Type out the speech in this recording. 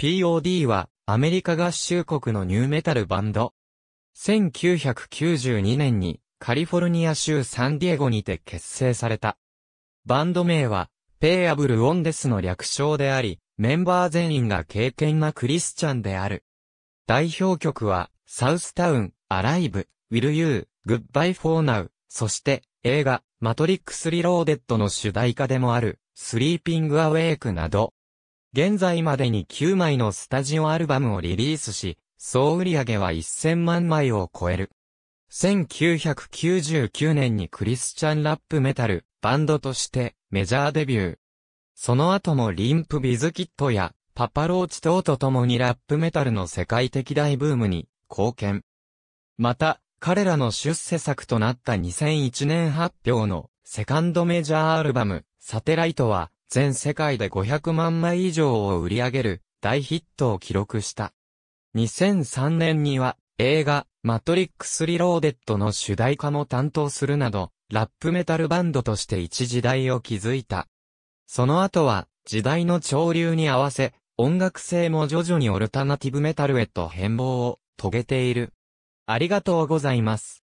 POD はアメリカ合衆国のニューメタルバンド。1992年にカリフォルニア州サンディエゴにて結成された。バンド名はペイアブル・オンデスの略称であり、メンバー全員が敬虔なクリスチャンである。代表曲は、サウスタウン、アライブ、ウィル・ユー、グッバイ・フォー・ナウ、そして映画、マトリックス・リローデッドの主題歌でもある、スリーピング・アウェイクなど、現在までに9枚のスタジオアルバムをリリースし、総売上は1000万枚を超える。1999年にクリスチャンラップメタルバンドとしてメジャーデビュー。その後もリンプビズキットやパパローチ等と共にラップメタルの世界的大ブームに貢献。また、彼らの出世作となった2001年発表のセカンドメジャーアルバムサテライトは全世界で500万枚以上を売り上げる大ヒットを記録した。2003年には映画マトリックス・リローデッドの主題歌も担当するなど、ラップメタルバンドとして一時代を築いた。その後は時代の潮流に合わせ、音楽性も徐々にオルタナティブメタルへと変貌を遂げている。ありがとうございます。